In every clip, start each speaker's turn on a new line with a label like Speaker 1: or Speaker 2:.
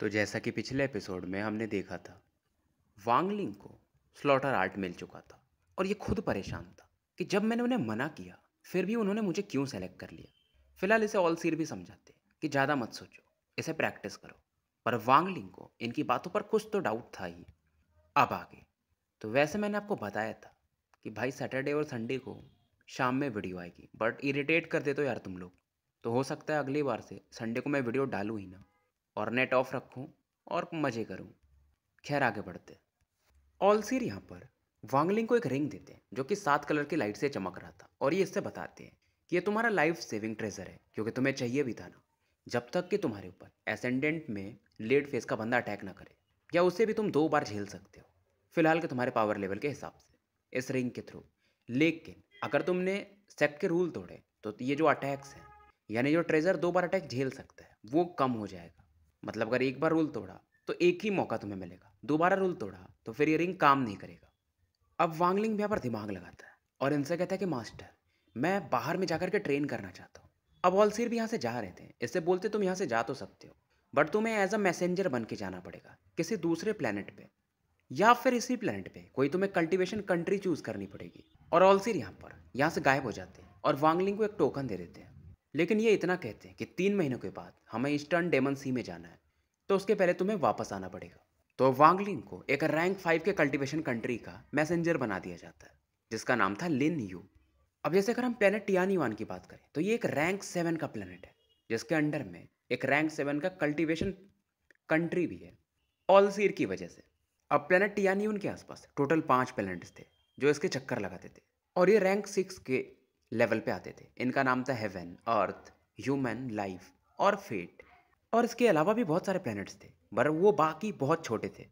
Speaker 1: तो जैसा कि पिछले एपिसोड में हमने देखा था वांगलिंग को स्लॉटर आर्ट मिल चुका था और ये खुद परेशान था कि जब मैंने उन्हें मना किया फिर भी उन्होंने मुझे क्यों सेलेक्ट कर लिया फिलहाल इसे ऑल सीर भी समझाते कि ज़्यादा मत सोचो इसे प्रैक्टिस करो पर वांगलिंग को इनकी बातों पर कुछ तो डाउट था ही अब आगे तो वैसे मैंने आपको बताया था कि भाई सैटरडे और संडे को शाम में वीडियो आएगी बट इरिटेट कर दे तो यार तुम लोग तो हो सकता है अगली बार से संडे को मैं वीडियो डालूँ ही ना और नेट ऑफ रखूं और मज़े करूं खैर आगे बढ़ते ऑलसीर यहाँ पर वांगलिंग को एक रिंग देते हैं जो कि सात कलर की लाइट से चमक रहा था और ये इससे बताते हैं कि ये तुम्हारा लाइफ सेविंग ट्रेजर है क्योंकि तुम्हें चाहिए भी था ना जब तक कि तुम्हारे ऊपर एसेंडेंट में लेट फेस का बंदा अटैक ना करे या उसे भी तुम दो बार झेल सकते हो फिलहाल के तुम्हारे पावर लेवल के हिसाब से इस रिंग के थ्रू लेकिन अगर तुमने सेट के रूल तोड़े तो ये जो अटैक्स हैं यानी जो ट्रेजर दो बार अटैक झेल सकता है वो कम हो जाएगा मतलब अगर एक बार रूल तोड़ा तो एक ही मौका तुम्हें मिलेगा दोबारा रूल तोड़ा तो फिर ये रिंग काम नहीं करेगा अब वांगलिंग भी यहाँ पर दिमाग लगाता है और इनसे कहता है कि मास्टर मैं बाहर में जाकर के ट्रेन करना चाहता हूँ अब ऑलसीर भी यहाँ से जा रहे थे इससे बोलते तुम यहाँ से जा तो सकते हो बट तुम्हें एज अ मैसेंजर बन के जाना पड़ेगा किसी दूसरे प्लानट पे या फिर इसी प्लानट पे कोई तुम्हें कल्टिवेशन कंट्री चूज करनी पड़ेगी और ऑलसीर यहाँ पर यहाँ से गायब हो जाते हैं और वांगलिंग को एक टोकन दे देते हैं लेकिन ये इतना कहते हैं कि तीन महीनों के बाद हमें ईस्टर्न डेमन सी में जाना है तो उसके पहले तुम्हें वापस आना पड़ेगा तो वांगलिंग को एक रैंक फाइव के कल्टीवेशन कंट्री का मैसेंजर बना दिया जाता है जिसका नाम था लिन यू अब जैसे अगर हम प्लानट वन की बात करें तो ये एक रैंक सेवन का प्लानट है जिसके अंडर में एक रैंक सेवन का कल्टीवेशन कंट्री भी है ऑल सीर की वजह से अब प्लानट टियानीवन के आसपास टोटल पाँच प्लानट्स थे जो इसके चक्कर लगाते थे और ये रैंक सिक्स के लेवल पे आते थे इनका नाम था हेवन अर्थ ह्यूमन लाइफ और फेट और इसके अलावा भी बहुत सारे प्लैनेट्स थे पर वो बाकी बहुत छोटे थे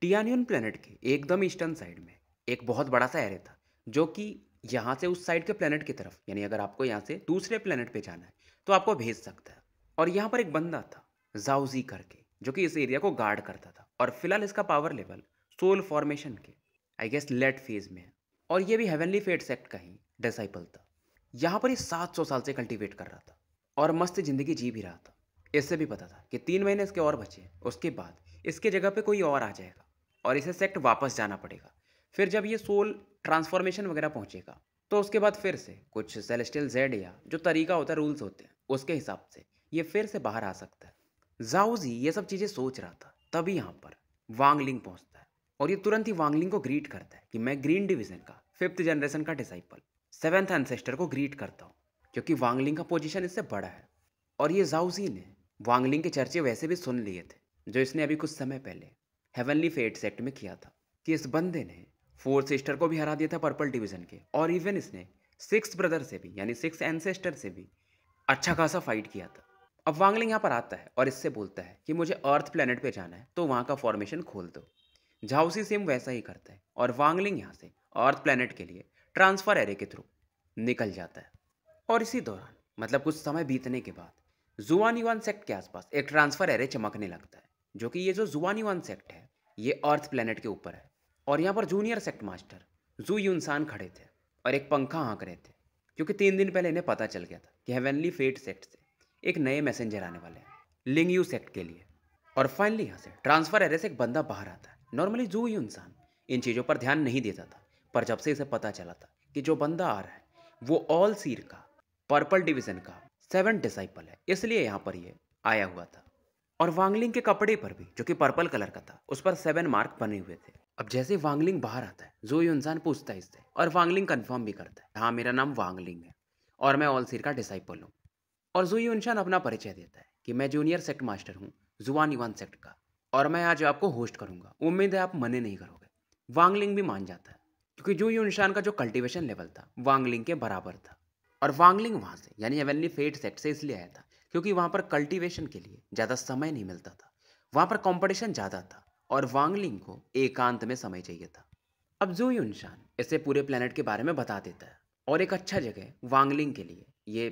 Speaker 1: टियानियन प्लैनेट के एकदम ईस्टर्न साइड में एक बहुत बड़ा सा एरे था जो कि यहाँ से उस साइड के प्लैनेट की तरफ यानी अगर आपको यहाँ से दूसरे प्लैनेट पे जाना है तो आपको भेज सकता है और यहाँ पर एक बंदा था जाउजी करके जो कि इस एरिया को गार्ड करता था और फिलहाल इसका पावर लेवल सोल फॉर्मेशन के आई गेस लेट फेज में है और ये भी हेवनली फेट सेक्ट का ही डिसाइपल था यहाँ पर ही सात सौ साल से कल्टीवेट कर रहा था और मस्त ज़िंदगी जी भी रहा था इससे भी पता था कि तीन महीने इसके और बचे उसके बाद इसके जगह पे कोई और आ जाएगा और इसे सेक्ट वापस जाना पड़ेगा फिर जब ये सोल ट्रांसफॉर्मेशन वगैरह पहुँचेगा तो उसके बाद फिर से कुछ सेलेस्टियल जेड या जो तरीका होता है रूल्स होते हैं उसके हिसाब से ये फिर से बाहर आ सकता है जाऊजी ये सब चीज़ें सोच रहा था तभी यहाँ पर वांगलिंग पहुँचता है और ये तुरंत ही वांगलिंग को ग्रीट करता है कि मैं ग्रीन डिवीजन का फिफ्थ जनरेशन का डिसाइपल सेवेंथ एनसेस्टर को ग्रीट करता हूँ क्योंकि वांगलिंग का पोजीशन इससे बड़ा है और ये जाउजीन ने वांगलिंग के चर्चे वैसे भी सुन लिए थे जो इसने अभी कुछ समय पहले हेवनली फेट सेट में किया था कि इस बंदे ने फोर्थ सिस्टर को भी हरा दिया था पर्पल डिवीजन के और इवन इसने सिक्स ब्रदर से भी यानी सिक्स एनसेस्टर से भी अच्छा खासा फाइट किया था अब वांगलिंग यहाँ पर आता है और इससे बोलता है कि मुझे अर्थ प्लानट पे जाना है तो वहाँ का फॉर्मेशन खोल दो झाउसी सेम वैसा ही करता है और वांगलिंग यहाँ से अर्थ प्लानट के लिए ट्रांसफ़र एरे के थ्रू निकल जाता है और इसी दौरान मतलब कुछ समय बीतने के बाद जुआनी वन सेक्ट के आसपास एक ट्रांसफ़र एरे चमकने लगता है जो कि ये जो जुआनी वन सेक्ट है ये अर्थ प्लेनेट के ऊपर है और यहाँ पर जूनियर सेक्ट मास्टर जू यूनसान खड़े थे और एक पंखा हाँक रहे थे क्योंकि तीन दिन पहले इन्हें पता चल गया था कि हेवनली फेट सेक्ट से एक नए मैसेंजर आने वाले हैं लिंगयू सेक्ट के लिए और फाइनली यहाँ से ट्रांसफ़र एरे से एक बंदा बाहर आता है नॉर्मली जू यू इंसान इन चीज़ों पर ध्यान नहीं देता था पर जब से इसे पता चला था कि जो बंदा आ रहा है वो ऑल सीर का पर्पल डिवीजन का सेवन डिसाइपल है इसलिए यहाँ पर ये आया हुआ था और वांगलिंग के कपड़े पर भी जो कि पर्पल कलर का था उस पर सेवन मार्क बने हुए थे अब जैसे वांगलिंग बाहर आता है जो इंसान पूछता है इससे और वांगलिंग कन्फर्म भी करता है हाँ मेरा नाम वांगलिंग है और मैं ऑल सीर का डिसाइपल हूँ और जो इंसान अपना परिचय देता है कि मैं जूनियर सेक्ट मास्टर हूँ जुआन युवान सेक्ट का और मैं आज आपको होस्ट करूंगा उम्मीद है आप मने नहीं करोगे वांगलिंग भी मान जाता है क्योंकि जू यूनशान का जो कल्टिवेशन लेवल था वांगलिंग के बराबर था और वांगलिंग वहाँ से यानी हेवनली फेट सेट से इसलिए आया था क्योंकि वहाँ पर कल्टिवेशन के लिए ज़्यादा समय नहीं मिलता था वहाँ पर कॉम्पटिशन ज़्यादा था और वांगलिंग को एकांत में समय चाहिए था अब जू यूनशान इसे पूरे प्लानट के बारे में बता देता है और एक अच्छा जगह वांगलिंग के लिए ये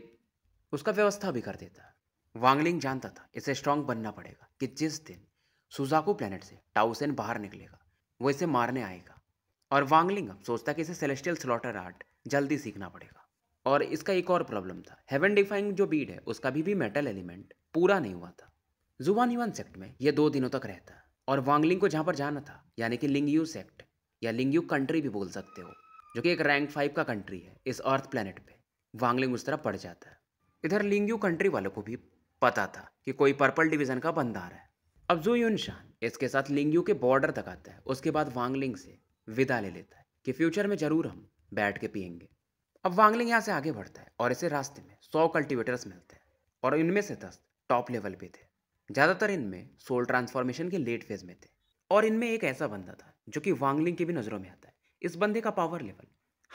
Speaker 1: उसका व्यवस्था भी कर देता है वांगलिंग जानता था इसे स्ट्रांग बनना पड़ेगा कि जिस दिन सुजाकू प्लानट से टाउसेन बाहर निकलेगा वो इसे मारने आएगा और वांगलिंग अब सोचता कि इसे सेलेस्टियल स्लॉटर आर्ट जल्दी सीखना पड़ेगा और इसका एक और प्रॉब्लम था हेवन डिफाइंग जो बीड है उसका भी भी मेटल एलिमेंट पूरा नहीं हुआ था जुबान युवान सेक्ट में यह दो दिनों तक रहता और वांगलिंग को जहाँ पर जाना था यानी कि लिंगयू सेक्ट या लिंगयू कंट्री भी बोल सकते हो जो कि एक रैंक फाइव का कंट्री है इस अर्थ प्लानट पर वांगलिंग उस तरह पड़ जाता है इधर लिंगयू कंट्री वालों को भी पता था कि कोई पर्पल डिवीजन का बंदा रहा है अब जू यून शान इसके साथ लिंगयू के बॉर्डर तक आता है उसके बाद वांगलिंग से विदा ले लेता है कि फ्यूचर में ज़रूर हम बैठ के पियेंगे अब वांगलिंग यहाँ से आगे बढ़ता है और इसे रास्ते में सौ कल्टिवेटर्स मिलते हैं और इनमें से दस टॉप लेवल पे थे ज़्यादातर इनमें सोल ट्रांसफॉर्मेशन के लेट फेज में थे और इनमें एक ऐसा बंदा था जो कि वांगलिंग की भी नज़रों में आता है इस बंदे का power level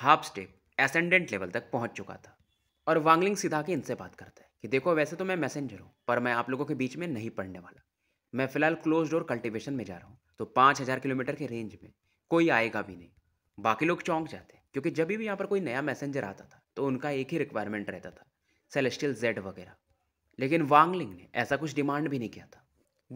Speaker 1: half step ascendant level तक पहुंच चुका था और वांगलिंग सीधा के इनसे बात करता है कि देखो वैसे तो मैं मैसेंजर हूँ पर मैं आप लोगों के बीच में नहीं पढ़ने वाला मैं फ़िलहाल क्लोज डोर कल्टिवेशन में जा रहा हूँ तो पाँच हज़ार किलोमीटर के रेंज में कोई आएगा भी नहीं बाकी लोग चौंक जाते क्योंकि जब भी यहाँ पर कोई नया मैसेंजर आता था तो उनका एक ही रिक्वायरमेंट रहता था सेलेस्टियल जेड वगैरह लेकिन वांगलिंग ने ऐसा कुछ डिमांड भी नहीं किया था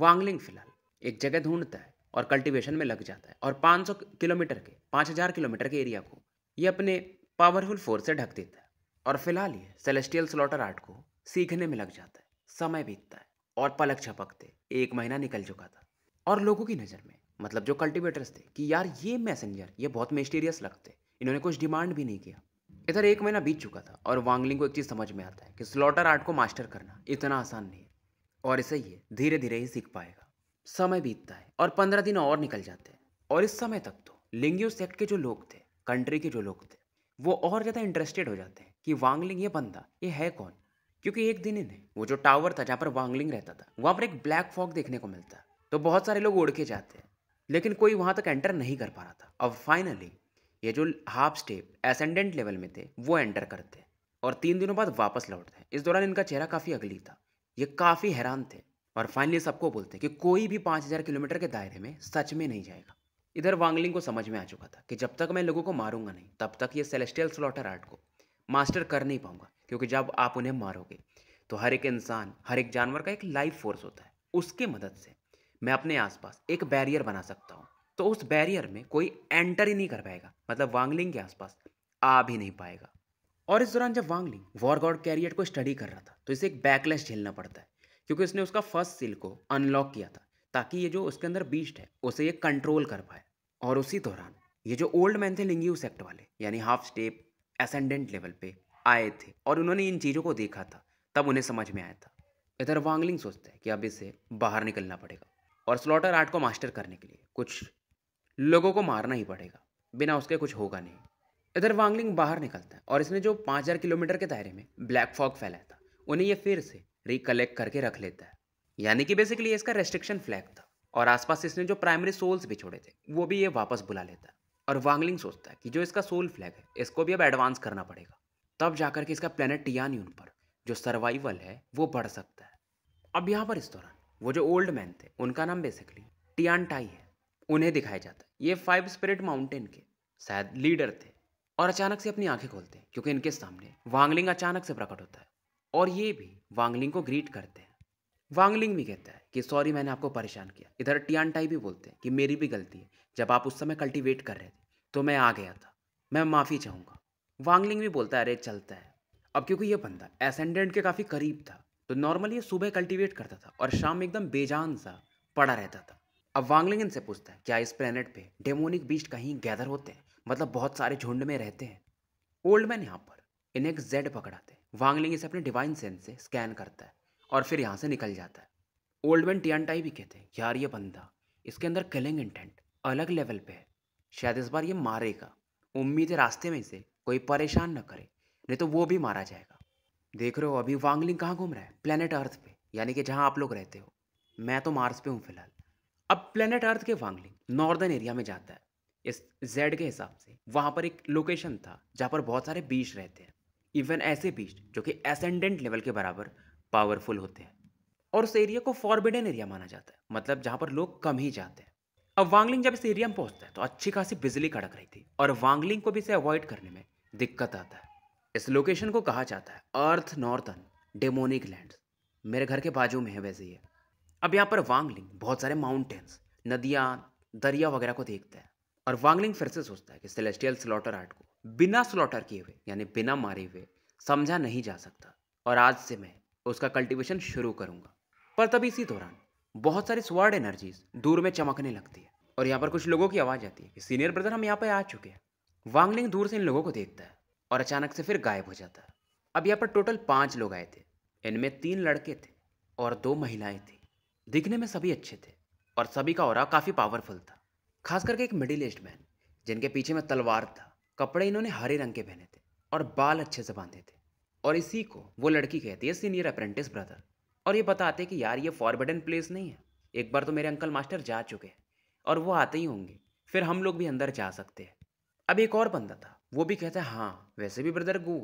Speaker 1: वांगलिंग फिलहाल एक जगह ढूंढता है और कल्टिवेशन में लग जाता है और 500 किलोमीटर के 5000 किलोमीटर के एरिया को ये अपने पावरफुल फोर्स से ढक देता है और फिलहाल ये सेलेस्टियल स्लॉटर आर्ट को सीखने में लग जाता है समय बीतता है और पलक छपकते एक महीना निकल चुका था और लोगों की नज़र में मतलब जो कल्टिवेटर्स थे कि यार ये मैसेंजर ये बहुत मिस्टीरियस लगते इन्होंने कुछ डिमांड भी नहीं किया इधर एक महीना बीत चुका था और वांगलिंग को एक चीज़ समझ में आता है कि स्लॉटर आर्ट को मास्टर करना इतना आसान नहीं है और इसे ये धीरे धीरे ही सीख पाएगा समय बीतता है और पंद्रह दिन और निकल जाते हैं और इस समय तक तो लिंगियो सेक्ट के जो लोग थे कंट्री के जो लोग थे वो और ज़्यादा इंटरेस्टेड हो जाते हैं कि वांगलिंग ये बंदा ये है कौन क्योंकि एक दिन इन्हें वो जो टावर था जहाँ पर वांगलिंग रहता था वहाँ पर एक ब्लैक फॉग देखने को मिलता तो बहुत सारे लोग उड़ के जाते हैं लेकिन कोई वहाँ तक एंटर नहीं कर पा रहा था अब फाइनली ये जो हाफ स्टेप एसेंडेंट लेवल में थे वो एंटर करते और तीन दिनों बाद वापस लौटते हैं इस दौरान इनका चेहरा काफ़ी अगली था ये काफ़ी हैरान थे और फाइनली सबको बोलते कि कोई भी पाँच हज़ार किलोमीटर के दायरे में सच में नहीं जाएगा इधर वांगलिंग को समझ में आ चुका था कि जब तक मैं लोगों को मारूंगा नहीं तब तक ये सेलेस्टियल स्लॉटर आर्ट को मास्टर कर नहीं पाऊंगा क्योंकि जब आप उन्हें मारोगे तो हर एक इंसान हर एक जानवर का एक लाइफ फोर्स होता है उसके मदद से मैं अपने आसपास एक बैरियर बना सकता हूँ तो उस बैरियर में कोई एंटर ही नहीं कर पाएगा मतलब वांगलिंग के आसपास आ भी नहीं पाएगा और इस दौरान जब वांगलिंग वॉर गॉड कैरियर को स्टडी कर रहा था तो इसे एक बैकलेस झेलना पड़ता है क्योंकि उसने उसका फर्स्ट सिल को अनलॉक किया था ताकि ये जो उसके अंदर बीस्ट है उसे ये कंट्रोल कर पाए और उसी दौरान ये जो ओल्ड मैन थे लिंग्यूस एक्ट वाले यानी हाफ स्टेप एसेंडेंट लेवल पे आए थे और उन्होंने इन चीज़ों को देखा था तब उन्हें समझ में आया था इधर वांगलिंग सोचता है कि अब इसे बाहर निकलना पड़ेगा और स्लॉटर आर्ट को मास्टर करने के लिए कुछ लोगों को मारना ही पड़ेगा बिना उसके कुछ होगा नहीं इधर वांगलिंग बाहर निकलता है और इसने जो पाँच हज़ार किलोमीटर के दायरे में ब्लैक फॉग फैलाया था उन्हें ये फिर से रिकलेक्ट करके रख लेता है यानी कि बेसिकली इसका रेस्ट्रिक्शन फ्लैग था और आसपास इसने जो प्राइमरी सोल्स भी छोड़े थे वो भी ये वापस बुला लेता है और वांगलिंग सोचता है कि जो इसका सोल फ्लैग है इसको भी अब एडवांस करना पड़ेगा तब जाकर के इसका प्लानट टियान पर जो सर्वाइवल है वो बढ़ सकता है अब यहाँ पर इस दौरान वो जो ओल्ड मैन थे उनका नाम बेसिकली टियान टाई है उन्हें दिखाया जाता है ये फाइव स्पिरिट माउंटेन के शायद लीडर थे और अचानक से अपनी आंखें खोलते हैं क्योंकि इनके सामने वांगलिंग अचानक से प्रकट होता है और ये भी वांगलिंग को ग्रीट करते हैं वांगलिंग भी कहता है कि सॉरी मैंने आपको परेशान किया इधर टियान टाई भी बोलते हैं कि मेरी भी गलती है जब आप उस समय कल्टीवेट कर रहे थे तो मैं आ गया था मैं माफ़ी चाहूँगा वांगलिंग भी बोलता है अरे चलता है अब क्योंकि ये बंदा एसेंडेंट के काफ़ी करीब था तो नॉर्मली ये सुबह कल्टीवेट करता था और शाम में एकदम बेजान सा पड़ा रहता था अब वांगलिंग से पूछता है क्या इस प्लेनेट पे डेमोनिक बीस्ट कहीं गैदर होते हैं मतलब बहुत सारे झुंड में रहते हैं ओल्ड मैन यहाँ पर इन्हें एक जेड पकड़ाते हैं वांगलिंग इसे अपने डिवाइन सेंस से स्कैन करता है और फिर यहाँ से निकल जाता है ओल्ड मैन टाई भी कहते हैं यार ये बंदा इसके अंदर किलिंग इंटेंट अलग लेवल पे है शायद इस बार ये मारेगा उम्मीद है रास्ते में इसे कोई परेशान न करे नहीं तो वो भी मारा जाएगा देख रहे हो अभी वांगलिंग कहाँ घूम रहा है प्लेनेट अर्थ पे यानी कि जहाँ आप लोग रहते हो मैं तो मार्स पे हूँ फिलहाल अब प्लेनेट अर्थ के वांगलिंग नॉर्दर्न एरिया में जाता है इस जेड के हिसाब से वहाँ पर एक लोकेशन था जहाँ पर बहुत सारे बीच रहते हैं इवन ऐसे बीच जो कि एसेंडेंट लेवल के बराबर पावरफुल होते हैं और उस एरिया को फॉरबिडन एरिया माना जाता है मतलब जहाँ पर लोग कम ही जाते हैं अब वांगलिंग जब इस एरिया में पहुँचता है तो अच्छी खासी बिजली कड़क रही थी और वांगलिंग को भी इसे अवॉइड करने में दिक्कत आता है इस लोकेशन को कहा जाता है अर्थ नॉर्थन डेमोनिक लैंड मेरे घर के बाजू में है वैसे ये अब यहाँ पर वांगलिंग बहुत सारे माउंटेन्स नदियाँ दरिया वगैरह को देखता है और वांगलिंग फिर से सोचता है कि सेलेस्टियल स्लॉटर आर्ट को बिना स्लॉटर किए हुए यानी बिना मारे हुए समझा नहीं जा सकता और आज से मैं उसका कल्टीवेशन शुरू करूँगा पर तभी इसी दौरान बहुत सारी स्वर्ड एनर्जीज दूर में चमकने लगती है और यहाँ पर कुछ लोगों की आवाज़ आती है कि सीनियर ब्रदर हम यहाँ पर आ चुके हैं वांगलिंग दूर से इन लोगों को देखता है और अचानक से फिर गायब हो जाता अब यहाँ पर टोटल पाँच लोग आए थे इनमें तीन लड़के थे और दो महिलाएं थी दिखने में सभी अच्छे थे और सभी का और काफ़ी पावरफुल था खास करके एक मिडिल एज मैन जिनके पीछे में तलवार था कपड़े इन्होंने हरे रंग के पहने थे और बाल अच्छे से बांधे थे और इसी को वो लड़की कहती है सीनियर अप्रेंटिस ब्रदर और ये बताते कि यार ये फॉरबर्डन प्लेस नहीं है एक बार तो मेरे अंकल मास्टर जा चुके हैं और वो आते ही होंगे फिर हम लोग भी अंदर जा सकते हैं अब एक और बंदा था वो भी कहता है हाँ वैसे भी ब्रदर हो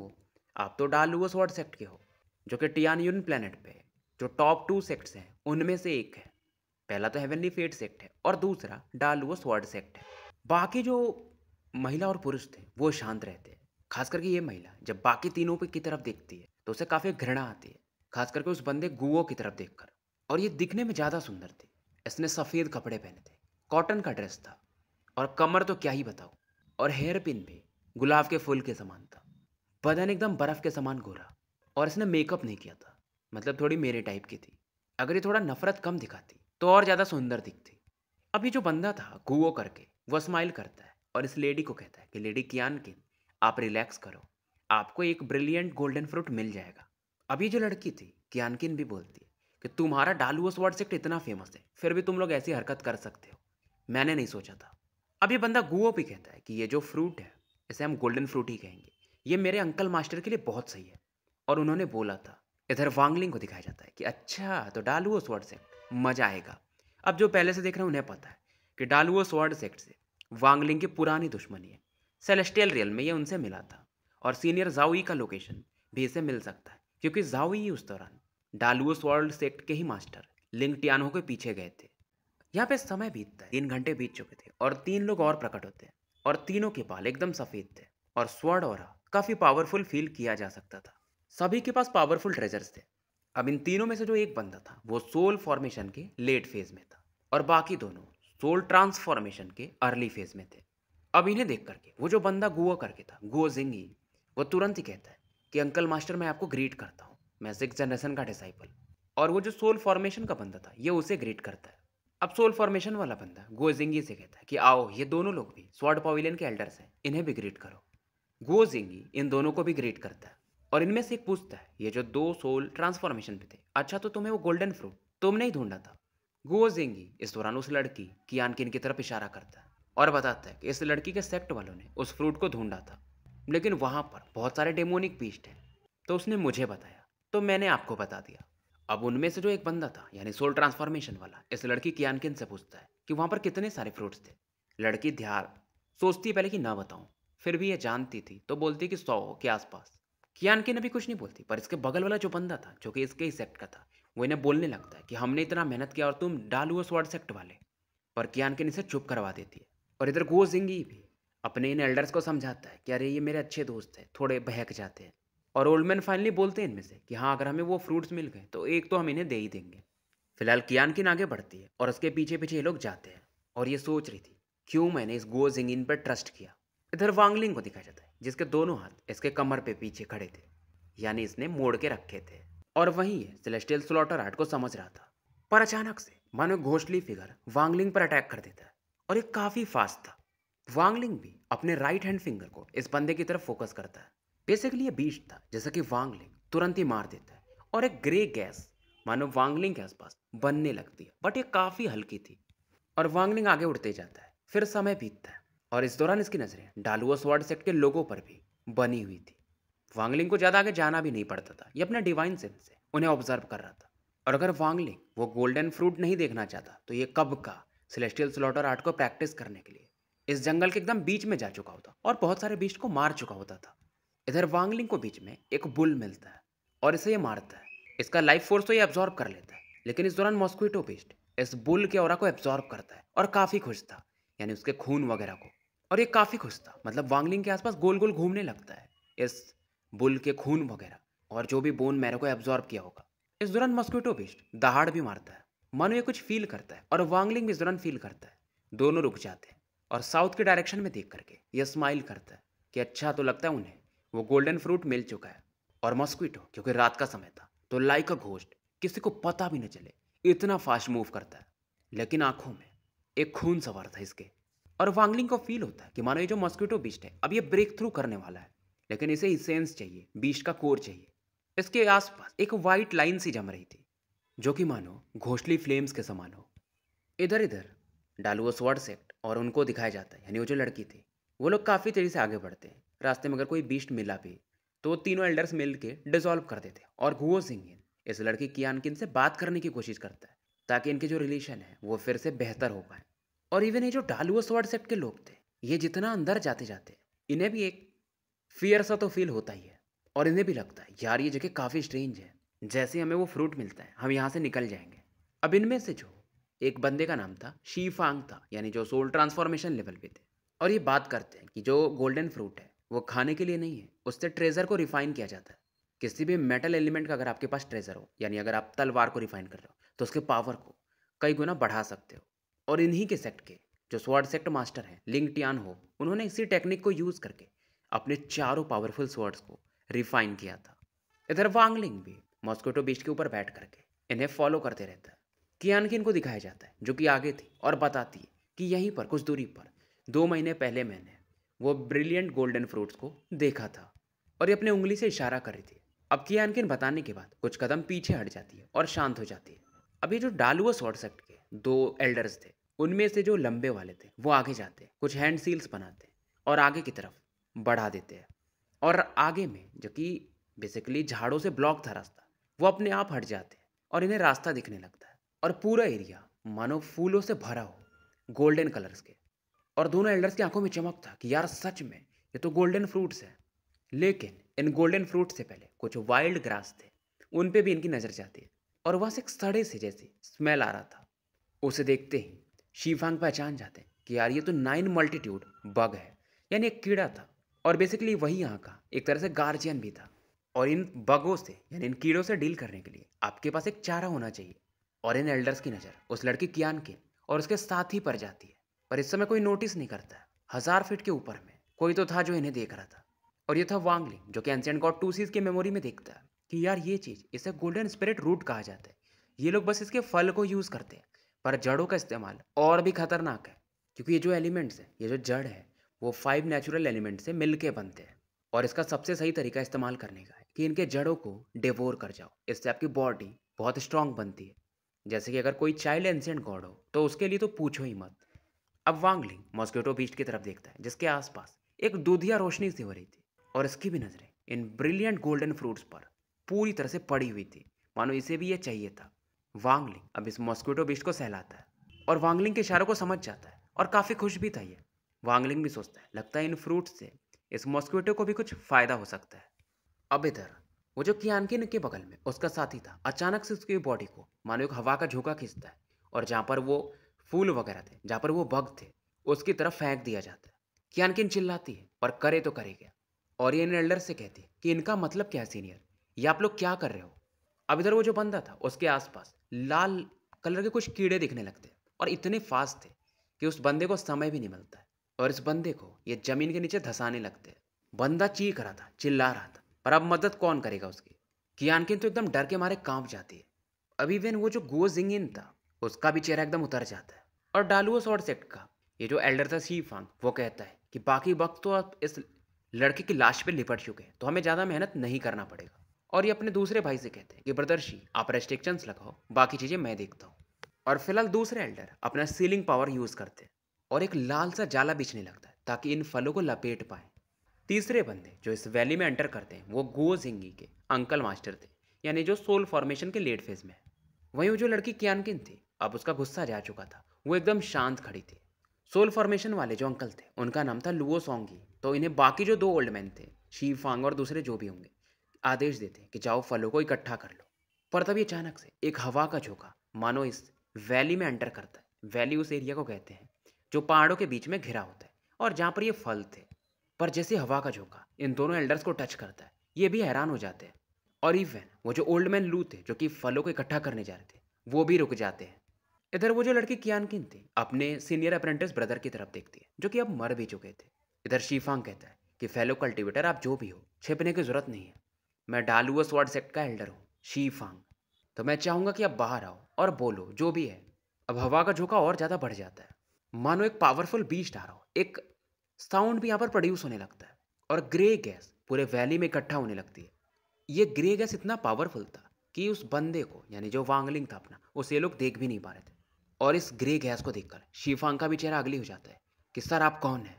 Speaker 1: आप तो डाल लूगो स्वॉर्ड सेक्ट के हो जो कि टियान यून प्लानट पे जो टॉप टू सेक्ट्स हैं उनमें से एक है पहला तो हेवनली फेट सेक्ट है और दूसरा डाल लूगो सेक्ट है बाकी जो महिला और पुरुष थे वो शांत रहते हैं खास करके ये महिला जब बाकी तीनों पे की तरफ देखती है तो उसे काफ़ी घृणा आती है खास करके उस बंदे गुओ की तरफ कर और ये दिखने में ज़्यादा सुंदर थी इसने सफ़ेद कपड़े पहने थे कॉटन का ड्रेस था और कमर तो क्या ही बताओ और हेयर पिन भी गुलाब के फूल के समान था बदन एकदम बर्फ़ के समान गोरा और इसने मेकअप नहीं किया था मतलब थोड़ी मेरे टाइप की थी अगर ये थोड़ा नफरत कम दिखाती तो और ज़्यादा सुंदर दिखती अब ये जो बंदा था गुओ करके वो स्माइल करता है और इस लेडी को कहता है कि लेडी कियान के आप रिलैक्स करो आपको एक ब्रिलियंट गोल्डन फ्रूट मिल जाएगा अब ये जो लड़की थी कियानकिन भी बोलती है कि तुम्हारा डालूस वर्ड सेक्ट इतना फेमस है फिर भी तुम लोग ऐसी हरकत कर सकते हो मैंने नहीं सोचा था अब ये बंदा गुओ भी कहता है कि ये जो फ्रूट है इसे हम गोल्डन फ्रूट ही कहेंगे ये मेरे अंकल मास्टर के लिए बहुत सही है और उन्होंने बोला था इधर वांगलिंग को दिखाया जाता है कि अच्छा तो डालुओ स्वर्ड सेक्ट मजा आएगा अब जो पहले से देख रहे हैं उन्हें पता है कि डालुओ स्वर्ड सेक्ट से वांगलिंग की पुरानी दुश्मनी है सेलेस्टियल रियल में ये उनसे मिला था और सीनियर जाऊई का लोकेशन भी इसे मिल सकता है क्योंकि जाऊई उस दौरान डालुओ वर्ल्ड सेक्ट के ही मास्टर लिंग टियानो के पीछे गए थे यहाँ पे समय बीतता है तीन घंटे बीत चुके थे और तीन लोग और प्रकट होते हैं और तीनों के बाल एकदम सफ़ेद थे और स्वर्ण और काफ़ी पावरफुल फील किया जा सकता था सभी के पास पावरफुल ट्रेजर्स थे अब इन तीनों में से जो एक बंदा था वो सोल फॉर्मेशन के लेट फेज में था और बाकी दोनों सोल ट्रांसफॉर्मेशन के अर्ली फेज में थे अब इन्हें देख करके वो जो बंदा गुआ करके था गुआ जिंगी वो तुरंत ही कहता है कि अंकल मास्टर मैं आपको ग्रीट करता हूँ मैं सिक्स जनरेशन का डिसाइपल और वो जो सोल फॉर्मेशन का बंदा था ये उसे ग्रीट करता है अब सोल फॉर्मेशन वाला बंदा गोजिंगी से कहता है कि आओ ये दोनों लोग भी स्वाड पॉविलियन के एल्डर्स हैं इन्हें भी ग्रीट करो गोजिंगी इन दोनों को भी ग्रीट करता है और इनमें से एक पूछता है ये जो दो सोल ट्रांसफॉर्मेशन पे थे अच्छा तो तुम्हें वो गोल्डन फ्रूट तुमने ही ढूंढा था गोजिंगी इस दौरान उस लड़की की आनकिन की तरफ इशारा करता है और बताता है कि इस लड़की के सेक्ट वालों ने उस फ्रूट को ढूंढा था लेकिन वहाँ पर बहुत सारे डेमोनिक पीस्ट हैं तो उसने मुझे बताया तो मैंने आपको बता दिया अब उनमें से जो एक बंदा था यानी सोल ट्रांसफॉर्मेशन वाला इस लड़की कियानकिन से पूछता है कि वहाँ पर कितने सारे फ्रूट्स थे लड़की ध्यान सोचती है पहले कि ना बताऊँ फिर भी ये जानती थी तो बोलती कि सौ के आसपास कियानकिन अभी कुछ नहीं बोलती पर इसके बगल वाला जो बंदा था जो कि इसके ही सेक्ट का था वो इन्हें बोलने लगता है कि हमने इतना मेहनत किया और तुम डाल हुए स्वर्ड सेक्ट वाले पर कियानकिन इसे चुप करवा देती है और इधर गो जिंगी भी अपने इन एल्डर्स को समझाता है कि अरे ये मेरे अच्छे दोस्त हैं थोड़े बहक जाते हैं और ओल्ड मैन फाइनली बोलते हैं इनमें से कि हाँ अगर हमें वो फ्रूट्स मिल गए तो एक तो हम इन्हें दे ही देंगे फिलहाल कियान किन आगे बढ़ती है और उसके पीछे पीछे ये लोग जाते हैं और ये सोच रही थी क्यों मैंने इस गो जिंगिन पर ट्रस्ट किया इधर वांगलिंग को दिखाया जाता है जिसके दोनों हाथ इसके कमर पे पीछे खड़े थे यानी इसने मोड़ के रखे थे और वहीं ये सेलेस्टियल स्लॉटर आर्ट को समझ रहा था पर अचानक से मानो घोषली फिगर वांगलिंग पर अटैक कर देता है और ये काफ़ी फास्ट था वांगलिंग भी अपने राइट हैंड फिंगर को इस बंदे की तरफ फोकस करता है बेसिकली ये बीज था जैसा कि वांगलिंग तुरंत ही मार देता है और एक ग्रे गैस मानो वांगलिंग के आसपास बनने लगती है बट ये काफ़ी हल्की थी और वांगलिंग आगे उड़ते जाता है फिर समय बीतता है और इस दौरान इसकी नज़रें डालुआ स्वर्ड सेक्ट के लोगों पर भी बनी हुई थी वांगलिंग को ज़्यादा आगे जाना भी नहीं पड़ता था ये अपना डिवाइन सेंस से उन्हें ऑब्जर्व कर रहा था और अगर वांगलिंग वो गोल्डन फ्रूट नहीं देखना चाहता तो ये कब का सिलेस्टियल स्लॉटर आर्ट को प्रैक्टिस करने के लिए इस जंगल के एकदम बीच में जा चुका होता और बहुत सारे बीस्ट को मार चुका होता था इधर वांगलिंग को बीच में एक बुल मिलता है और इसे ये मारता है इसका लाइफ फोर्स तो ये एब्जॉर्ब कर लेता है लेकिन इस दौरान मॉस्क्यूटो पेस्ट इस बुल के और को एब्जॉर्ब करता है और काफ़ी खुश था यानी उसके खून वगैरह को और ये काफ़ी खुश था मतलब वांगलिंग के आसपास गोल गोल घूमने लगता है इस बुल के खून वगैरह और जो भी बोन मैरो को एब्जॉर्ब किया होगा इस दौरान मॉस्क्यूटो पेस्ट दहाड़ भी मारता है मानो ये कुछ फील करता है और वांगलिंग भी इस दौरान फील करता है दोनों रुक जाते हैं और साउथ के डायरेक्शन में देख करके ये स्माइल करता है कि अच्छा तो लगता है उन्हें वो गोल्डन फ्रूट मिल चुका है और मॉस्क्विटो क्योंकि रात का समय था तो लाइक अ घोष्ट किसी को पता भी न चले इतना फास्ट मूव करता है लेकिन आंखों में एक खून सवार था इसके और वांगलिंग को फील होता है कि मानो ये जो मॉस्किटो बीस्ट है अब ये ब्रेक थ्रू करने वाला है लेकिन इसे इसेंस चाहिए बीस्ट का कोर चाहिए इसके आसपास एक वाइट लाइन सी जम रही थी जो कि मानो घोसली फ्लेम्स के समान हो इधर इधर डालुओ स्वर्ड सेक्ट और उनको दिखाया जाता है यानी वो जो लड़की थी वो लोग काफ़ी तेज़ी से आगे बढ़ते हैं रास्ते में अगर कोई बीस्ट मिला भी तो तीनों एल्डर्स मिल के डिजोल्व कर देते हैं और गुओ सिंह इस लड़की कियानकिन से बात करने की कोशिश करता है ताकि इनके जो रिलेशन है वो फिर से बेहतर हो पाए और इवन ये जो डालुअस स्वर्ण के लोग थे ये जितना अंदर जाते जाते इन्हें भी एक फियर सा तो फील होता ही है और इन्हें भी लगता है यार ये जगह काफ़ी स्ट्रेंज है जैसे हमें वो फ्रूट मिलता है हम यहाँ से निकल जाएंगे अब इनमें से जो एक बंदे का नाम था शीफांग था यानी जो सोल ट्रांसफॉर्मेशन लेवल पे थे और ये बात करते हैं कि जो गोल्डन फ्रूट है वो खाने के लिए नहीं है उससे ट्रेजर को रिफाइन किया जाता है किसी भी मेटल एलिमेंट का अगर आपके पास ट्रेजर हो यानी अगर आप तलवार को रिफाइन कर रहे हो तो उसके पावर को कई गुना बढ़ा सकते हो और इन्हीं के सेक्ट के जो स्वर्ड सेक्ट मास्टर हैं लिंग टियान हो उन्होंने इसी टेक्निक को यूज़ करके अपने चारों पावरफुल स्वर्ड्स को रिफाइन किया था इधर वांगलिंग भी मॉस्कोटो बीच के ऊपर बैठ करके इन्हें फॉलो करते रहता है कियान की इनको दिखाया जाता है जो कि आगे थी और बताती है कि यहीं पर कुछ दूरी पर दो महीने पहले मैंने वो ब्रिलियंट गोल्डन फ्रूट्स को देखा था और ये अपने उंगली से इशारा कर रही थी अब कियान के बताने के बाद कुछ कदम पीछे हट जाती है और शांत हो जाती है अब ये जो डालुआ शॉर्ट सेक्ट के दो एल्डर्स थे उनमें से जो लंबे वाले थे वो आगे जाते हैं कुछ हैंड सील्स बनाते हैं और आगे की तरफ बढ़ा देते हैं और आगे में जो कि बेसिकली झाड़ों से ब्लॉक था रास्ता वो अपने आप हट जाते हैं और इन्हें रास्ता दिखने लगता है और पूरा एरिया मानो फूलों से भरा हो गोल्डन कलर्स के और दोनों एल्डर्स की आंखों में चमक था कि यार सच में ये तो गोल्डन फ्रूट्स हैं लेकिन इन गोल्डन फ्रूट से पहले कुछ वाइल्ड ग्रास थे उन पे भी इनकी नज़र जाती है और वहाँ से एक सड़े से जैसी स्मेल आ रहा था उसे देखते ही शिफांग पहचान जाते हैं कि यार ये तो नाइन मल्टीट्यूड बग है यानी एक कीड़ा था और बेसिकली वही यहाँ का एक तरह से गार्जियन भी था और इन बगों से यानी इन कीड़ों से डील करने के लिए आपके पास एक चारा होना चाहिए और इन एल्डर्स की नज़र उस लड़की कियान के और उसके साथी पर जाती है पर इस समय कोई नोटिस नहीं करता हज़ार फीट के ऊपर में कोई तो था जो इन्हें देख रहा था और ये था वांगली जो कि एंसेंट गॉड टू सीज के मेमोरी में देखता है कि यार ये चीज़ इसे गोल्डन स्पिरिट रूट कहा जाता है ये लोग बस इसके फल को यूज़ करते हैं पर जड़ों का इस्तेमाल और भी खतरनाक है क्योंकि ये जो एलिमेंट्स हैं ये जो जड़ है वो फाइव नेचुरल एलिमेंट से मिल बनते हैं और इसका सबसे सही तरीका इस्तेमाल करने का है कि इनके जड़ों को डिवोर कर जाओ इससे आपकी बॉडी बहुत स्ट्रांग बनती है जैसे कि अगर कोई चाइल्ड एंसेंट गॉड हो तो उसके लिए तो पूछो ही मत अब वांगलिंग मॉस्किटो बीस्ट की तरफ देखता है जिसके आसपास एक दूधिया रोशनी सी हो रही थी और इसकी भी नज़रें इन ब्रिलियंट गोल्डन फ्रूट्स पर पूरी तरह से पड़ी हुई थी मानो इसे भी यह चाहिए था वांगलिंग अब इस मॉस्किटो बीस्ट को सहलाता है और वांगलिंग के इशारों को समझ जाता है और काफ़ी खुश भी था यह वांगलिंग भी सोचता है लगता है इन फ्रूट से इस मॉस्किटो को भी कुछ फ़ायदा हो सकता है अब इधर वो जो कियानकिन के बगल में उसका साथी था अचानक से उसकी बॉडी को मानो एक हवा का झोंका खींचता है और जहाँ पर वो फूल वगैरह थे जहाँ पर वो बग थे उसकी तरफ फेंक दिया जाता है कियानकिन चिल्लाती है पर करे तो करे क्या और ये एल्डर से कहती है कि इनका मतलब क्या है सीनियर ये आप लोग क्या कर रहे हो अब इधर वो जो बंदा था उसके आसपास लाल कलर के कुछ कीड़े दिखने लगते और इतने फास्ट थे कि उस बंदे को समय भी नहीं मिलता है और इस बंदे को ये जमीन के नीचे धसाने लगते हैं बंदा चीख रहा था चिल्ला रहा था पर अब मदद कौन करेगा उसकी कियानकिन तो एकदम डर के मारे कांप जाती है अभी वेन वो जो गोजिंग था उसका भी चेहरा एकदम उतर जाता है और डालुअस और सेक्ट का ये जो एल्डर था सी फांग वो कहता है कि बाकी वक्त तो आप इस लड़के की लाश पे लिपट चुके हैं तो हमें ज़्यादा मेहनत नहीं करना पड़ेगा और ये अपने दूसरे भाई से कहते हैं कि ब्रदर्शी आप रेस्ट्रिक्शंस लगाओ बाकी चीज़ें मैं देखता हूँ और फिलहाल दूसरे एल्डर अपना सीलिंग पावर यूज़ करते हैं और एक लाल सा जाला बिछने लगता है ताकि इन फलों को लपेट पाए तीसरे बंदे जो इस वैली में एंटर करते हैं वो गो जिंगी के अंकल मास्टर थे यानी जो सोल फॉर्मेशन के लेट फेज में है वहीं वो जो लड़की क्यानकिन थी अब उसका गुस्सा जा चुका था वो एकदम शांत खड़ी थी सोल फॉर्मेशन वाले जो अंकल थे उनका नाम था लुओ सोंगी तो इन्हें बाकी जो दो ओल्ड मैन थे शी फांग और दूसरे जो भी होंगे आदेश देते कि जाओ फलों को इकट्ठा कर लो पर तभी अचानक से एक हवा का झोंका मानो इस वैली में एंटर करता है वैली उस एरिया को कहते हैं जो पहाड़ों के बीच में घिरा होता है और जहाँ पर ये फल थे पर जैसे हवा का झोंका इन दोनों एल्डर्स को टच करता है ये भी हैरान हो जाते हैं और इवन वो जो ओल्ड मैन लू थे जो कि फलों को इकट्ठा करने जा रहे थे वो भी रुक जाते हैं इधर वो जो लड़की कीन थी अपने सीनियर अप्रेंटिस ब्रदर की तरफ देखती है जो कि अब मर भी चुके थे इधर शीफांग कहता है कि फेलो कल्टिवेटर आप जो भी हो छिपने की जरूरत नहीं है मैं डालुआ वार्ड सेक्ट का एल्डर हूँ शीफांग तो मैं चाहूंगा कि आप बाहर आओ और बोलो जो भी है अब हवा का झोंका और ज़्यादा बढ़ जाता है मानो एक पावरफुल बीच आ रहा हो एक साउंड भी यहाँ पर प्रोड्यूस होने लगता है और ग्रे गैस पूरे वैली में इकट्ठा होने लगती है ये ग्रे गैस इतना पावरफुल था कि उस बंदे को यानी जो वांगलिंग था अपना उसे लोग देख भी नहीं पा रहे थे और इस ग्रे गैस को देखकर शिफांग का भी चेहरा अगली हो जाता है कि सर आप कौन है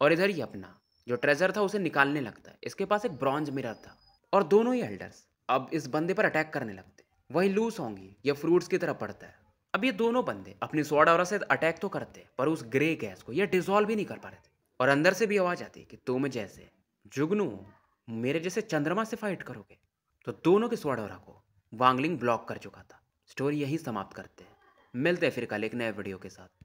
Speaker 1: और इधर ही अपना जो ट्रेजर था उसे निकालने लगता है इसके पास एक ब्रॉन्ज मिरर था और दोनों ही एल्डर्स अब इस बंदे पर अटैक करने लगते वही लूस होंगी यह फ्रूट्स की तरह पड़ता है अब ये दोनों बंदे अपनी स्वॉर्ड और से अटैक तो करते पर उस ग्रे गैस को ये डिजोल्व भी नहीं कर पा रहे थे और अंदर से भी आवाज आती कि तुम जैसे जुगनू मेरे जैसे चंद्रमा से फाइट करोगे तो दोनों के स्वॉर्ड को वांगलिंग ब्लॉक कर चुका था स्टोरी यही समाप्त करते हैं मिलते हैं फिर कल एक नए वीडियो के साथ